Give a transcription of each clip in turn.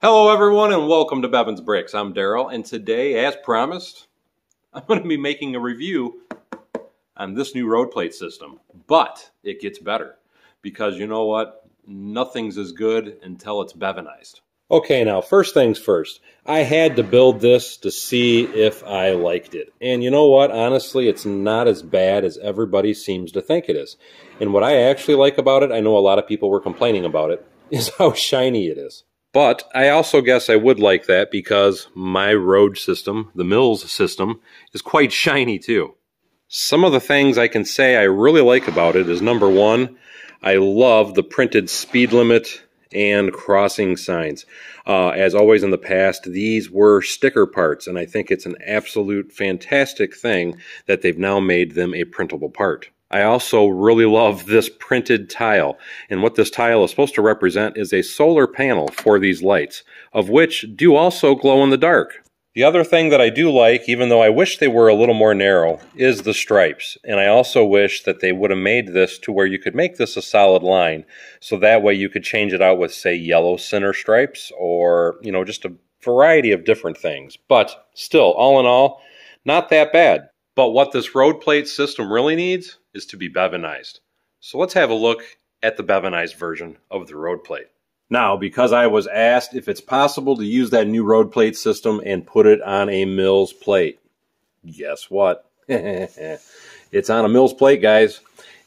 Hello everyone and welcome to Bevan's Bricks. I'm Daryl and today, as promised, I'm going to be making a review on this new road plate system. But it gets better because you know what? Nothing's as good until it's Bevanized. Okay, now first things first. I had to build this to see if I liked it. And you know what? Honestly, it's not as bad as everybody seems to think it is. And what I actually like about it, I know a lot of people were complaining about it, is how shiny it is. But I also guess I would like that because my road system, the Mills system, is quite shiny too. Some of the things I can say I really like about it is number one, I love the printed speed limit and crossing signs. Uh, as always in the past, these were sticker parts, and I think it's an absolute fantastic thing that they've now made them a printable part. I also really love this printed tile. And what this tile is supposed to represent is a solar panel for these lights, of which do also glow in the dark. The other thing that I do like, even though I wish they were a little more narrow, is the stripes. And I also wish that they would have made this to where you could make this a solid line. So that way you could change it out with, say, yellow center stripes or, you know, just a variety of different things. But still, all in all, not that bad. But what this road plate system really needs is to be Bevanized. So let's have a look at the Bevanized version of the road plate. Now, because I was asked if it's possible to use that new road plate system and put it on a Mills plate. Guess what? it's on a Mills plate, guys.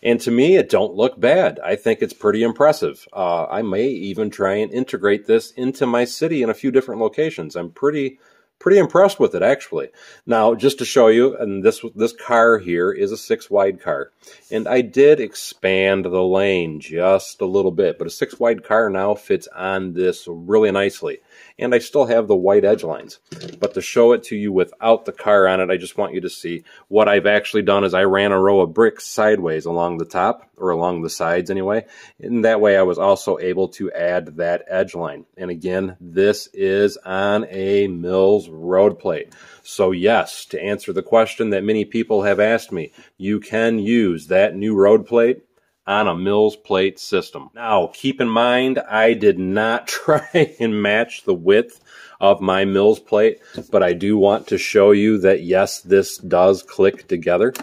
And to me, it don't look bad. I think it's pretty impressive. Uh, I may even try and integrate this into my city in a few different locations. I'm pretty pretty impressed with it actually. Now, just to show you, and this this car here is a six wide car, and I did expand the lane just a little bit, but a six wide car now fits on this really nicely, and I still have the white edge lines but to show it to you without the car on it, I just want you to see what I've actually done is I ran a row of bricks sideways along the top, or along the sides anyway, and that way I was also able to add that edge line. And again, this is on a Mills road plate. So yes, to answer the question that many people have asked me, you can use that new road plate on a Mills plate system. Now, keep in mind, I did not try and match the width of my Mills plate, but I do want to show you that yes, this does click together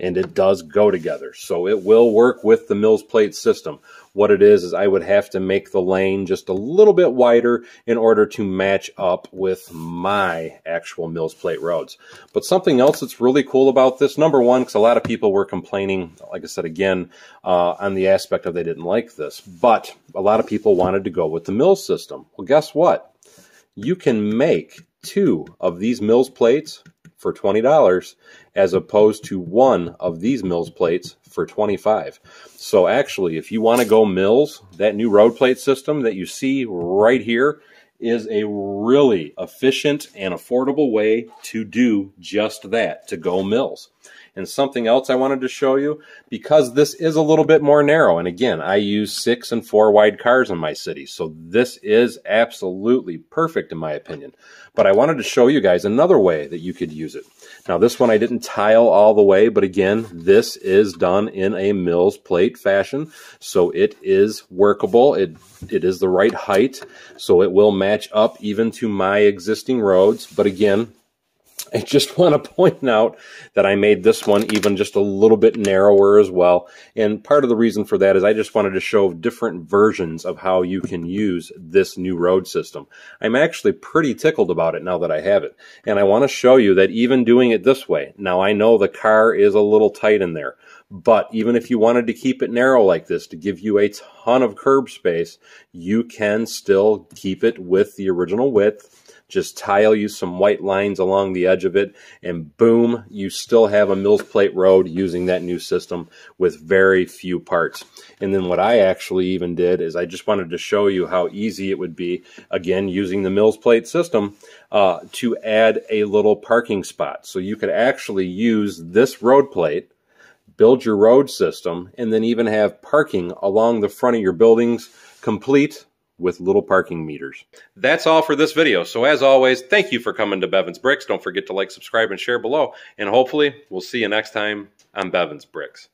and it does go together. So it will work with the Mills plate system. What it is, is I would have to make the lane just a little bit wider in order to match up with my actual Mills plate roads. But something else that's really cool about this, number one, because a lot of people were complaining, like I said again, uh, on the aspect of they didn't like this, but a lot of people wanted to go with the Mills system. Well, guess what? You can make two of these Mills plates for $20 as opposed to one of these Mills plates for 25. So actually, if you want to go Mills, that new road plate system that you see right here is a really efficient and affordable way to do just that, to go Mills. And something else I wanted to show you, because this is a little bit more narrow. And again, I use six and four wide cars in my city. So this is absolutely perfect in my opinion. But I wanted to show you guys another way that you could use it. Now this one I didn't tile all the way, but again, this is done in a Mills plate fashion. So it is workable. It, it is the right height. So it will match up even to my existing roads. But again, I just want to point out that I made this one even just a little bit narrower as well. And part of the reason for that is I just wanted to show different versions of how you can use this new road system. I'm actually pretty tickled about it now that I have it. And I want to show you that even doing it this way, now I know the car is a little tight in there, but even if you wanted to keep it narrow like this to give you a ton of curb space, you can still keep it with the original width just tile you some white lines along the edge of it, and boom, you still have a Mills Plate road using that new system with very few parts. And then what I actually even did is I just wanted to show you how easy it would be, again, using the Mills Plate system, uh, to add a little parking spot. So you could actually use this road plate build your road system, and then even have parking along the front of your buildings complete with little parking meters. That's all for this video. So as always, thank you for coming to Bevan's Bricks. Don't forget to like, subscribe, and share below. And hopefully we'll see you next time on Bevan's Bricks.